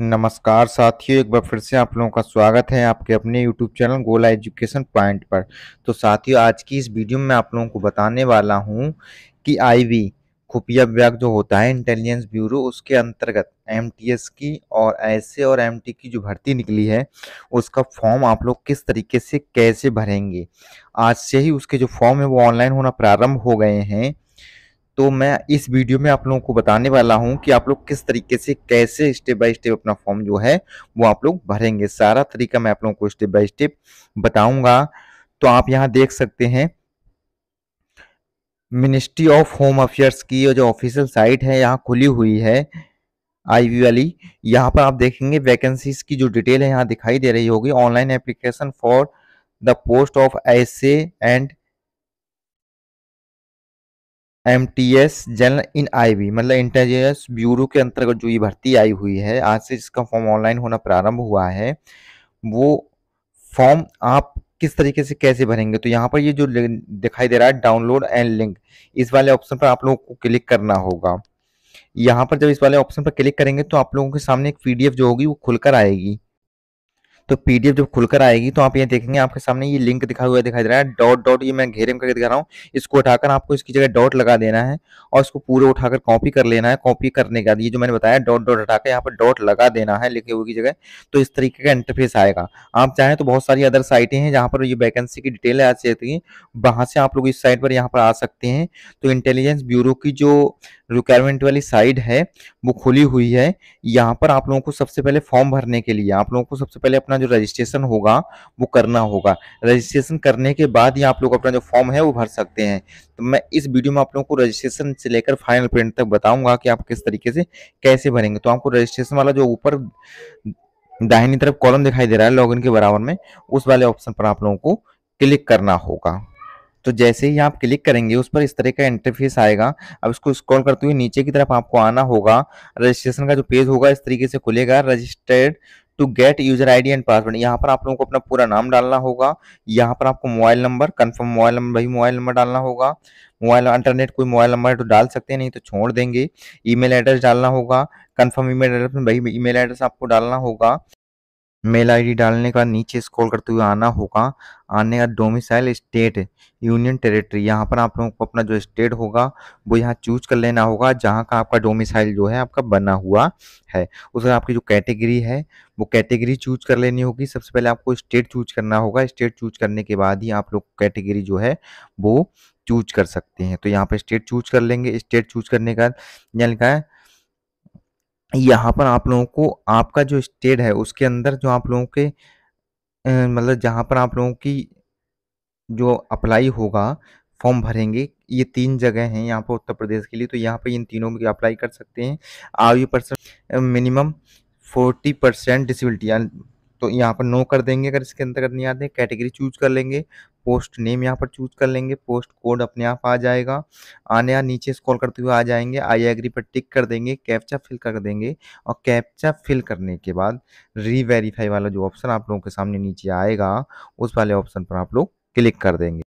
नमस्कार साथियों एक बार फिर से आप लोगों का स्वागत है आपके अपने YouTube channel Gola education point पर तो साथियों आज की इस वीडियो में आप लोगों को बताने वाला हूं कि आईवी खुफिया विभाग जो होता है इंटेलिजेंस ब्यूरो उसके अंतर्गत एमटीएस की और ऐसे और एमटी की जो भर्ती निकली है उसका फॉर्म आप लोग किस तरीके से कैसे भरेंगे आज से ही उसके जो फॉर्म है वो ऑनलाइन होना प्रारंभ हो गए हैं तो मैं इस वीडियो में आप लोगों को बताने वाला हूं कि आप लोग किस तरीके से कैसे स्टेप बाय स्टेप अपना फॉर्म जो है वो आप लोग भरेंगे सारा तरीका मैं आप लोगों को स्टेप बाय स्टेप बताऊंगा तो आप यहाँ देख सकते हैं मिनिस्ट्री ऑफ होम अफेयर्स की जो ऑफिशियल साइट है यहाँ खुली हुई है आईवी वाली यहाँ पर आप देखेंगे वैकेंसीज की जो डिटेल है यहाँ दिखाई दे रही होगी online application for the post of S and M T S general in I B मतलब इंटेलिजेंस ब्यूरो के अंतर्गत जो ये भर्ती आई हुई है आज से जिसका फॉर्म ऑनलाइन होना प्रारंभ हुआ है वो फॉर्म आप किस तरीके से कैसे भरेंगे तो यहाँ पर ये जो दिखाई दे रहा है डाउनलोड एंड लिंक इस वाले ऑप्शन पर आप लोगों को क्लिक करना होगा यहाँ पर जब इस वाले ऑप्शन पर क्लिक करेंगे तो आप लोगों के सामने एक पीडीएफ जो होगी वो खुलकर आएगी तो पीडीएफ जब खुलकर आएगी तो आप ये देखेंगे आपके सामने ये लिंक दिखा हुआ दिखाई दे रहा है डॉट डॉट ये मैं घेरे में करके दिखा रहा हूँ इसको उठाकर आपको इसकी जगह डॉट लगा देना है और इसको पूरे उठाकर कॉपी कर लेना है कॉपी करने के बाद ये जो मैंने बताया डॉट डॉट हटाकर यहाँ पर डॉट लगा देना है लिखे हुए की जगह तो इस तरीके का इंटरफेस आएगा आप चाहें तो बहुत सारी अदर साइटें हैं जहाँ पर ये वैकेंसी की डिटेल आ सकती है वहां से आप लोग इस साइट पर यहाँ पर आ सकते हैं तो इंटेलिजेंस ब्यूरो की जो रिक्वायरमेंट वाली साइट है वो खुली हुई है यहाँ पर आप लोगों को सबसे पहले फॉर्म भरने के लिए आप लोगों को सबसे पहले अपना अपना जो रजिस्ट्रेशन होगा वो करना होगा रजिस्ट्रेशन करने के बाद ही आप लोग अपना जो फॉर्म है वो भर सकते हैं तो मैं इस वीडियो में आप लोगों को रजिस्ट्रेशन से लेकर फाइनल प्रिंट तक बताऊंगा कि आप किस तरीके से कैसे भरेंगे तो आपको रजिस्ट्रेशन वाला जो ऊपर दाहिनी तरफ कॉलम दिखाई दे रहा है लॉगिन के बराबर में उस वाले ऑप्शन पर आप लोगों को क्लिक करना होगा तो जैसे ही आप क्लिक करेंगे उस पर इस तरह का इंटरफेस आएगा अब इसको स्क्रॉल करते हुए नीचे की तरफ आपको आना होगा रजिस्ट्रेशन का जो पेज होगा इस तरीके से खुलेगा registered to get user D and password यहाँ पर आप लोगों को अपना पूरा नाम डालना होगा यहाँ पर आपको mobile number confirm mobile number वही मोबाइल नंबर डालना होगा मोबाइल इंटरनेट कोई मोबाइल नंबर तो डाल सकते हैं नहीं तो छोड़ देंगे ईमेल एड्रेस डालना होगा कन्फर्म ईमेल एड्रेस में वही ईमेल एड्रेस आपको डालना होगा मेल आईडी डालने के बाद नीचे स्क्रॉल करते हुए आना होगा आने का डोमिसाइल स्टेट यूनियन टेरिटरी यहाँ पर आप लोगों को अपना जो स्टेट होगा वो यहाँ चूज कर लेना होगा जहाँ का आपका डोमिसाइल जो है आपका बना हुआ है उसमें आपकी जो कैटेगरी है वो कैटेगरी चूज कर लेनी होगी सबसे पहले आपको स्टेट चूज करना होगा स्टेट चूज करने के बाद ही आप लोग कैटेगरी जो है वो चूज कर सकते हैं तो यहाँ पर स्टेट चूज कर लेंगे स्टेट चूज करने का यानी यहाँ लिखा है यहाँ पर आप लोगों को आपका जो स्टेट है उसके अंदर जो आप लोगों के मतलब जहाँ पर आप लोगों की जो अप्लाई होगा फॉर्म भरेंगे ये तीन जगह हैं यहाँ पर उत्तर प्रदेश के लिए तो यहाँ पर इन तीनों में अप्लाई कर सकते हैं आयु percent minimum forty percent disability तो यहाँ पर नो कर देंगे अगर इसके अंतर्गत नहीं आते कैटेगरी चूज कर लेंगे पोस्ट नेम यहाँ पर चूज कर लेंगे पोस्ट कोड अपने आप आ जाएगा आने या नीचे स्क्रॉल करते हुए आ जाएंगे आई एग्री पर टिक कर देंगे कैप्चा फिल कर देंगे और कैप्चा फिल करने के बाद रीवेरीफाई वाला जो ऑप्शन आप लोगों के सामने नीचे आएगा उस वाले ऑप्शन पर आप लोग क्लिक कर देंगे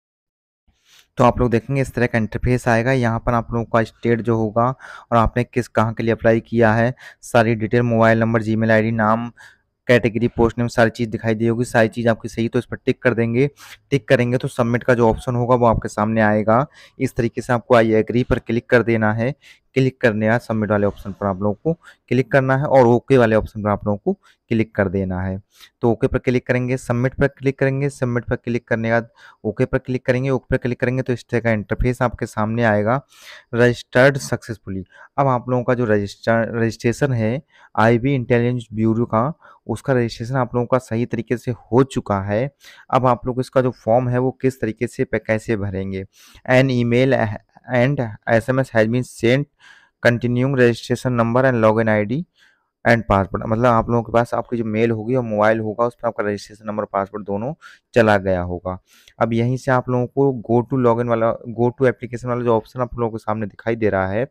तो आप लोग देखेंगे इस तरह का इंटरफेस आएगा यहाँ पर आप लोगों का स्टेट जो होगा और आपने किस कहाँ के लिए अप्लाई किया है सारी detail mobile number Gmail ID नाम कैटेगरी पोस्ट नेम सारी चीज़ दिखाई दी होगी सारी चीज़ आपकी सही तो इस पर टिक कर देंगे टिक करेंगे तो सबमिट का जो ऑप्शन होगा वो आपके सामने आएगा इस तरीके से आपको आई एग्री पर क्लिक कर देना है क्लिक करने है सबमिट वाले ऑप्शन पर आप लोगों को क्लिक करना है और ओके वाले ऑप्शन पर आप लोगों को क्लिक कर देना है तो ओके पर क्लिक करेंगे सबमिट पर क्लिक करेंगे सबमिट पर क्लिक करने के बाद ओके पर क्लिक करेंगे ओके पर क्लिक करेंगे तो इस तरह का इंटरफेस आपके सामने आएगा रजिस्टर्ड सक्सेसफुली अब आप लोगों का जो रजिस्टर रजिस्ट्रेशन है आई इंटेलिजेंस ब्यूरो का उसका रजिस्ट्रेशन आप लोगों का सही तरीके से हो चुका है अब आप लोग इसका जो फॉर्म है वो किस तरीके से कैसे भरेंगे an email and sms has been sent continuing registration number and login id and password मतलब आप लोगों के पास आपकी जो मेल होगी और मोबाइल होगा उस पर आपका रजिस्ट्रेशन नंबर पासवर्ड दोनों चला गया होगा अब यहीं से आप लोगों को गो टू लॉगिन वाला गो टू एप्लीकेशन वाला जो ऑप्शन आप लोगों के सामने दिखाई दे रहा है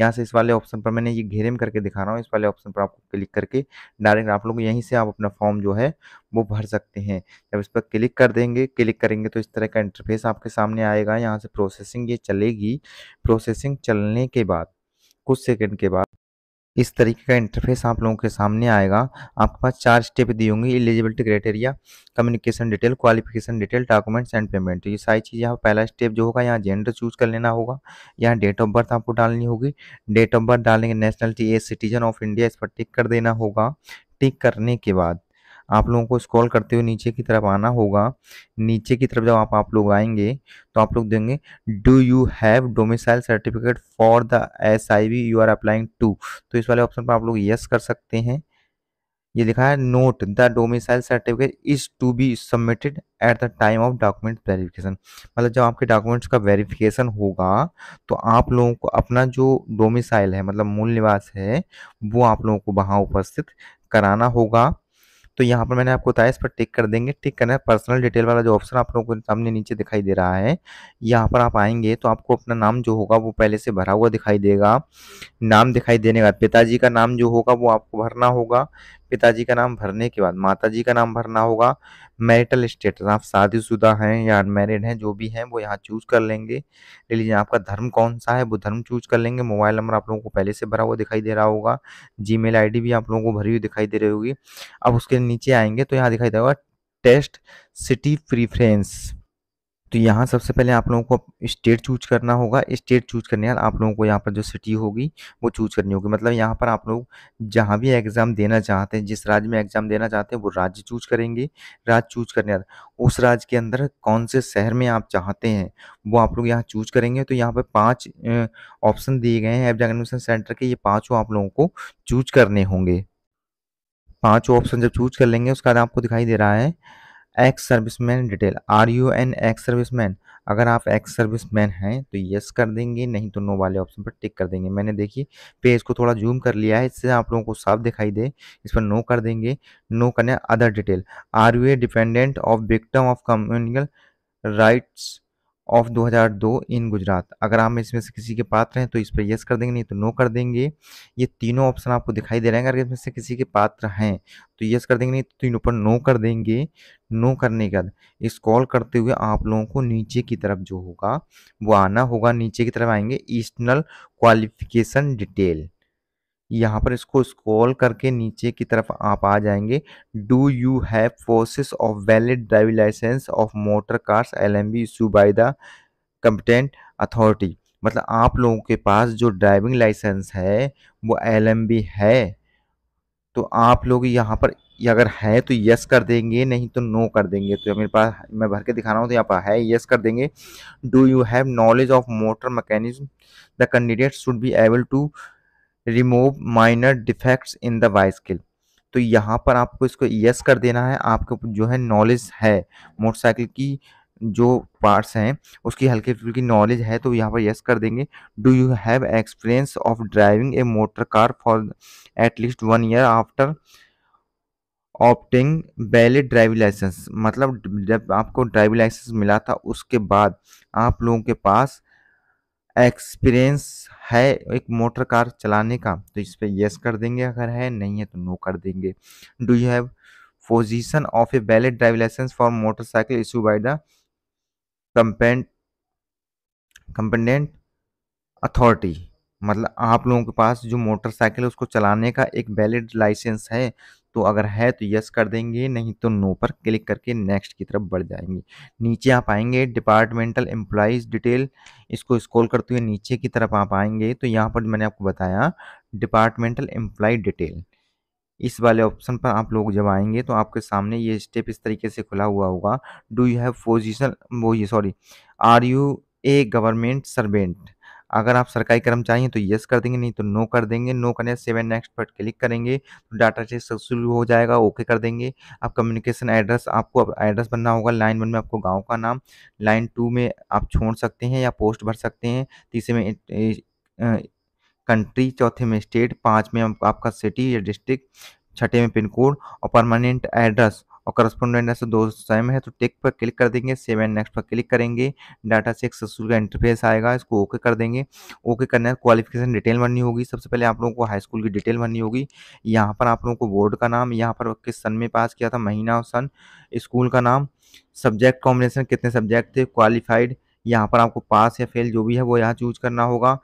यहाँ से इस वाले ऑप्शन पर मैंने ये घेरे में करके दिखा रहा हूँ इस वाले ऑप्शन पर आपको क्लिक करके डायरेक्ट आप लोग यहीं से आप अपना फॉर्म जो है वो भर सकते हैं जब इस पर क्लिक कर देंगे क्लिक करेंगे तो इस तरह का इंटरफेस आपके सामने आएगा यहाँ से प्रोसेसिंग ये चलेगी प्रोसेसिंग चलने के बाद कुछ सेकेंड के बाद इस तरीके का इंटरफेस आप लोगों के सामने आएगा आपके पास चार स्टेप दी होंगी eligibility criteria communication detail qualification detail documents and payment तो ये सारी चीज़ यहाँ पहला स्टेप जो होगा यहाँ जेंडर चूज कर लेना होगा यहाँ डेट ऑफ बर्थ आपको डालनी होगी डेट ऑफ बर्थ डालेंगे nationality as citizen of India इस पर टिक कर देना होगा टिक करने के बाद आप लोगों को स्क्रॉल करते हुए नीचे की तरफ आना होगा नीचे की तरफ जब आप आप लोग आएंगे तो आप लोग देंगे do you have domicile certificate for the S I V you are applying to तो इस वाले ऑप्शन पर आप लोग यस कर सकते हैं ये लिखा है note the domicile certificate is to be submitted at the time of document verification मतलब जब आपके डॉक्यूमेंट्स का वेरिफिकेशन होगा तो आप लोगों को अपना जो डोमिसाइल है मतलब मूल निवास है वो आप लोगों को वहाँ उपस्थित कराना होगा तो यहाँ पर मैंने आपको बताया इस पर टिक कर देंगे टिक करना है पर्सनल डिटेल वाला जो ऑप्शन आप लोगों को सामने नीचे दिखाई दे रहा है यहाँ पर आप आएंगे तो आपको अपना नाम जो होगा वो पहले से भरा हुआ दिखाई देगा नाम दिखाई देने का पिताजी का नाम जो होगा वो आपको भरना होगा पिताजी का नाम भरने के बाद माताजी का नाम भरना होगा मैरिटल मतलब स्टेटस आप शादीशुदा हैं या अनमेरिड हैं जो भी हैं वो यहाँ चूज कर लेंगे ले लीजिए आपका धर्म कौन सा है वो धर्म चूज कर लेंगे मोबाइल नंबर आप लोगों को पहले से भरा हुआ दिखाई दे रहा होगा जी मेल भी आप लोगों को भरी हुई दिखाई दे रही होगी अब उसके नीचे आएंगे तो यहाँ दिखाई देगा टेस्ट सिटी प्रीफ्रेंस तो यहाँ सबसे पहले आप लोगों को स्टेट चूज करना होगा स्टेट चूज करने यार आप लोगों को यहाँ पर जो सिटी होगी वो चूज करनी होगी मतलब यहाँ पर आप लोग जहाँ भी एग्ज़ाम देना चाहते हैं जिस राज्य में एग्ज़ाम देना चाहते हैं वो राज्य चूज करेंगे राज्य चूज करने यार उस राज्य के अंदर कौन से शहर में आप चाहते हैं वो आप लोग यहाँ चूज करेंगे तो यहाँ पर पाँच ऑप्शन दिए गए हैं एग्जाम एडमिशन सेंटर के ये पाँचों आप लोगों को चूज करने होंगे पाँचों ऑप्शन जब चूज कर लेंगे उसका आपको दिखाई दे रहा है ex serviceman detail are you an ex serviceman अगर आप एक्स सर्विसमैन हैं तो यस कर देंगे नहीं तो नो वाले ऑप्शन पर टिक कर देंगे मैंने देखिए पेज को थोड़ा जूम कर लिया है इससे आप लोगों को साफ दिखाई दे इस पर नो कर देंगे नो करने other detail are you a dependent of victim of communal riots of 2002 in Gujarat अगर हम इसमें से किसी के पात्र हैं तो इस पर यस कर देंगे नहीं तो नो कर देंगे ये तीनों ऑप्शन आपको दिखाई दे रहे हैं अगर इसमें से किसी के पात्र हैं तो यस कर देंगे नहीं तो तीनों पर नो कर देंगे नो करने के बाद कॉल करते हुए आप लोगों को नीचे की तरफ जो होगा वो आना होगा नीचे की तरफ आएंगे ईस्टनल क्वालिफिकेशन डिटेल यहाँ पर इसको स्क्रॉल करके नीचे की तरफ आप आ जाएंगे do you have forces of valid driving licence of motor cars L M B issue by the competent authority मतलब आप लोगों के पास जो ड्राइविंग लाइसेंस है वो एल एम बी है तो आप लोग यहाँ पर अगर है तो यस कर देंगे नहीं तो नो कर देंगे तो मेरे पास मैं भर के दिखा रहा हूँ तो यहाँ पर है यस कर देंगे do you have knowledge of motor mechanism the candidate should be able to remove minor defects in the Y skill तो यहाँ पर आपको इसको यस कर देना है आपको जो है नॉलेज है मोटरसाइकिल की जो पार्ट्स हैं उसकी हल्की फुल्की नॉलेज है तो यहाँ पर यस कर देंगे do you have experience of driving a motor car for at least one year after opting valid driving licence मतलब जब आपको ड्राइविंग लाइसेंस मिला था उसके बाद आप लोगों के पास एक्सपीरियंस है एक मोटर कार चलाने का तो इस पर येस कर देंगे अगर है नहीं है तो नो कर देंगे do you have position of a valid driving licence for motorcycle issue by the competent competent authority मतलब आप लोगों के पास जो मोटरसाइकिल है उसको चलाने का एक वैलिड लाइसेंस है तो अगर है तो यस कर देंगे नहीं तो नो पर क्लिक करके नेक्स्ट की तरफ बढ़ जाएंगे नीचे आप आएंगे डिपार्टमेंटल एम्प्लॉयज़ डिटेल इसको स्क्रॉल करते हुए नीचे की तरफ आप आएंगे तो यहाँ पर मैंने आपको बताया डिपार्टमेंटल एम्प्लॉय डिटेल इस वाले ऑप्शन पर आप लोग जब आएंगे तो आपके सामने ये स्टेप इस तरीके से खुला हुआ होगा डू यू हैव पोजिशन वो ये sorry are you a government servant अगर आप सरकारी कर्मचारी हैं तो येस कर देंगे नहीं तो नो कर देंगे नो करने सेवन नेक्स्ट पर क्लिक करेंगे तो डाटा चेक सक्सेसफुल हो जाएगा ओके कर देंगे आप कम्युनिकेशन एड्रेस आपको एड्रेस बनना होगा लाइन वन में आपको गाँव का नाम लाइन टू में आप छोड़ सकते हैं या पोस्ट भर सकते हैं तीसरे में कंट्री चौथे में स्टेट पाँच में आपका सिटी या डिस्ट्रिक्ट छठे में पिन कोड और परमानेंट एड्रेस और करस्पोंडेंट ऐसे दो सेम है तो टिक पर क्लिक कर देंगे सेव एंड नेक्स्ट पर क्लिक करेंगे डाटा से एक सक्सेसफुल का इंटरफेस आएगा इसको ओके कर देंगे ओके करने क्वालिफिकेशन डिटेल भरनी होगी सबसे पहले आप लोगों को हाई स्कूल की डिटेल भरनी होगी यहाँ पर आप लोगों को बोर्ड का नाम यहाँ पर किस सन में पास किया था महीना और सन स्कूल का नाम सब्जेक्ट कॉम्बिनेशन कितने सब्जेक्ट थे क्वालिफाइड यहाँ पर आपको पास या फेल जो भी है वो यहाँ चूज करना होगा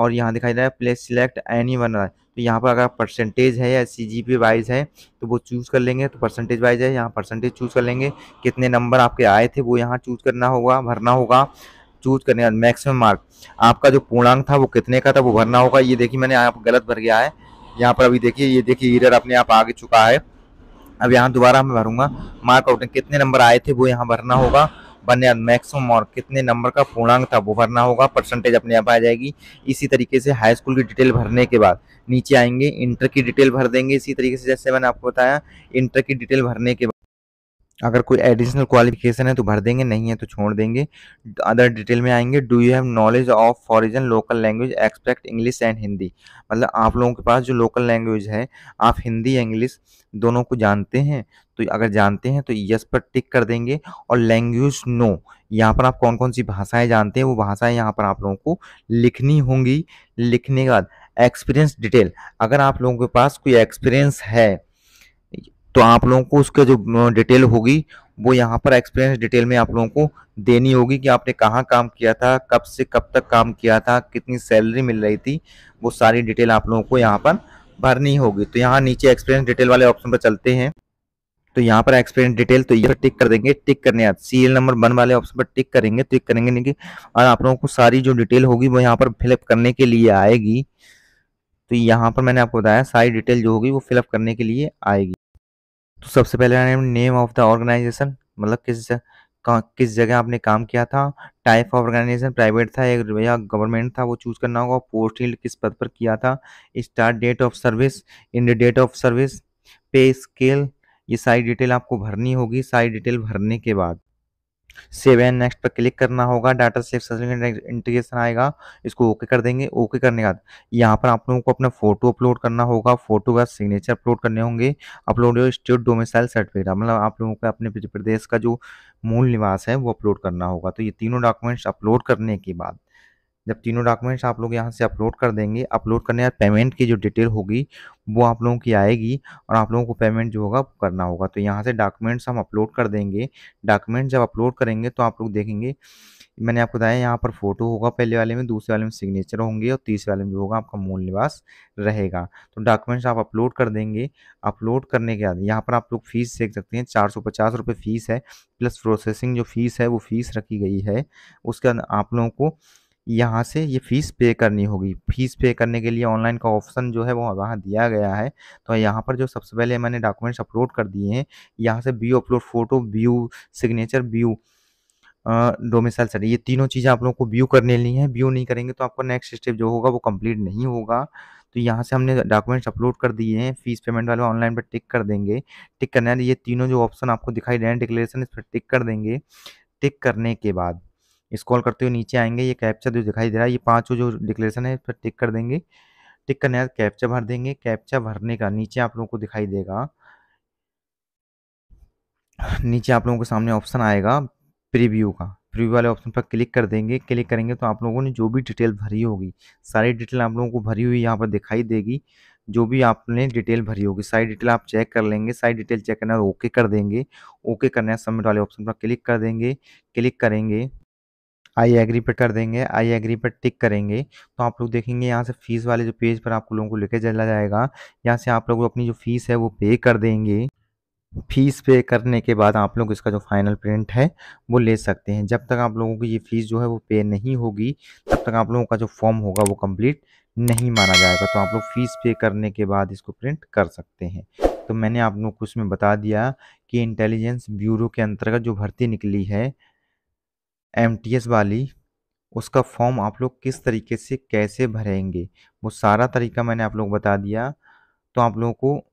और यहाँ दिखाई दे रहा है प्लेस सिलेक्ट एनी वन तो यहाँ पर अगर परसेंटेज है या सी जी पी वाइज है तो वो चूज़ कर लेंगे तो परसेंटेज वाइज है यहाँ परसेंटेज चूज़ कर लेंगे कितने नंबर आपके आए थे वो यहाँ चूज़ करना होगा भरना होगा चूज करने का मैक्सिमम मार्क आपका जो पूर्णांक था वो कितने का था वो भरना होगा ये देखिए मैंने आप गलत भर गया है यहाँ पर अभी देखिए ये देखिए ईरर अपने आप आगे चुका है अब यहाँ दोबारा मैं भरूंगा मार्क आउट कितने नंबर आए थे वो यहाँ भरना होगा बनने मैक्सिमम और कितने नंबर का पूर्णांक था वो भरना होगा परसेंटेज अपने आप आ जाएगी इसी तरीके से हाई स्कूल की डिटेल भरने के बाद नीचे आएंगे इंटर की डिटेल भर देंगे इसी तरीके से जैसे मैंने आपको बताया इंटर की डिटेल भरने के अगर कोई एडिशनल क्वालिफिकेशन है तो भर देंगे नहीं है तो छोड़ देंगे अदर डिटेल में आएंगे do you have knowledge of foreign local language expect English and Hindi मतलब आप लोगों के पास जो लोकल लैंग्वेज है आप हिंदी इंग्लिश दोनों को जानते हैं तो अगर जानते हैं तो यस पर टिक कर देंगे और लैंग्वेज नो यहाँ पर आप कौन कौन सी भाषाएं जानते हैं वो भाषाएं यहाँ पर आप लोगों को लिखनी होंगी लिखने के बाद एक्सपीरियंस डिटेल अगर आप लोगों के पास कोई एक्सपीरियंस है तो आप लोगों को उसका जो डिटेल होगी वो यहाँ पर एक्सपीरियंस डिटेल में आप लोगों को देनी होगी कि आपने कहाँ काम किया था कब से कब तक काम किया था कितनी सैलरी मिल रही थी वो सारी डिटेल आप लोगों को यहाँ पर भरनी होगी तो यहाँ नीचे एक्सपीरियंस डिटेल वाले ऑप्शन पर चलते हैं तो यहाँ पर एक्सपीरियंस डिटेल तो ये टिक कर देंगे टिक करने आप सीरियल नंबर वन वाले ऑप्शन पर टिक करेंगे टिक करेंगे नहीं कि और आप लोगों को सारी जो डिटेल होगी वो यहाँ पर फिलअप करने के लिए आएगी तो यहाँ पर मैंने आपको बताया सारी डिटेल जो होगी वो फिलअप करने के लिए आएगी तो सबसे पहले आने नेम ऑफ द ऑर्गेनाइजेशन मतलब किस किस जगह आपने काम किया था टाइप ऑफ ऑर्गेनाइजेशन प्राइवेट था या गवर्नमेंट था वो चूज़ करना होगा पोस्ट हील्ड किस पद पर किया था start date of service in date of service pay scale ये सारी डिटेल आपको भरनी होगी सारी डिटेल भरने के बाद सेव एंड नेक्स्ट पर क्लिक करना होगा डाटा सेव सक्सेसफुल इंटीग्रेशन आएगा इसको ओके कर देंगे ओके करने के बाद यहाँ पर आप लोगों को अपना फोटो अपलोड करना होगा फोटो का सिग्नेचर अपलोड करने होंगे अपलोड स्टेट डोमिसाइल सर्टिफिकेट मतलब आप लोगों को अपने प्रदेश का जो मूल निवास है वो अपलोड करना होगा तो ये तीनों डॉक्यूमेंट्स अपलोड करने के बाद जब तीनों डॉक्यूमेंट्स आप लोग यहाँ से अपलोड कर देंगे अपलोड करने बाद पेमेंट की जो डिटेल होगी वो आप लोगों की आएगी और आप लोगों को पेमेंट जो होगा करना होगा तो यहाँ से डॉक्यूमेंट्स हम अपलोड कर देंगे डॉक्यूमेंट जब अपलोड करेंगे तो आप लोग देखेंगे मैंने आपको बताया यहाँ पर फोटो होगा पहले वाले में दूसरे वाले में सिग्नेचर होंगे और तीसरे वाले में जो होगा आपका मूल निवास रहेगा तो डॉक्यूमेंट्स आप अपलोड कर देंगे अपलोड करने के बाद यहाँ पर आप लोग फीस देख सकते हैं चार सौ पचास रुपये फ़ीस है प्लस प्रोसेसिंग जो फ़ीस है वो फ़ीस रखी गई है उसके बाद आप लोगों को यहाँ से ये फ़ीस पे करनी होगी फ़ीस पे करने के लिए ऑनलाइन का ऑप्शन जो है वो वहाँ दिया गया है तो यहाँ पर जो सबसे पहले मैंने डॉक्यूमेंट्स अपलोड कर दिए हैं यहाँ से view upload photo view signature view domicile सर ये तीनों चीज़ें आप लोगों को व्यू करने ली हैं व्यू नहीं करेंगे तो आपका नेक्स्ट स्टेप जो होगा वो कम्प्लीट नहीं होगा तो यहाँ से हमने डॉक्यूमेंट्स अपलोड कर दिए हैं फीस पेमेंट वाले ऑनलाइन पर टिक कर देंगे टिक करने ये तीनों जो ऑप्शन आपको दिखाई दे रहे हैं डिक्लेरेशन इस पर टिक कर देंगे टिक करने के बाद स्क्रॉल करते हुए नीचे आएंगे ये कैप्चा जो दिखाई दे रहा है ये पाँचों जो डिक्लेरेशन है इस पर टिक कर देंगे टिक करने के बाद कैप्चा भर देंगे कैप्चा भरने का नीचे आप लोगों को दिखाई देगा नीचे आप लोगों के सामने ऑप्शन आएगा प्रीव्यू का प्रीव्यू वाले ऑप्शन पर क्लिक कर देंगे क्लिक करेंगे तो आप लोगों ने जो भी डिटेल भरी होगी सारी डिटेल आप लोगों को भरी हुई यहाँ पर दिखाई देगी जो भी आपने डिटेल भरी होगी सारी डिटेल आप चेक कर लेंगे सारी डिटेल चेक करने ओके कर देंगे ओके करने सबमिट वाले ऑप्शन पर क्लिक कर देंगे क्लिक करेंगे आई एग्री पे कर देंगे आई एग्री पे टिक करेंगे तो आप लोग देखेंगे यहाँ से फीस वाले जो पेज पर आप लोगों को लेकर चला जाएगा यहाँ से आप लोग अपनी जो फीस है वो पे कर देंगे फीस पे करने के बाद आप लोग इसका जो फाइनल प्रिंट है वो ले सकते हैं जब तक आप लोगों की ये फ़ीस जो है वो पे नहीं होगी तब तक आप लोगों का जो फॉर्म होगा वो कम्प्लीट नहीं माना जाएगा तो आप लोग फीस पे करने के बाद इसको प्रिंट कर सकते हैं तो मैंने आप लोग को उसमें बता दिया कि इंटेलिजेंस ब्यूरो के अंतर्गत जो भर्ती निकली है एम वाली उसका फॉर्म आप लोग किस तरीके से कैसे भरेंगे वो सारा तरीका मैंने आप लोग बता दिया तो आप लोगों को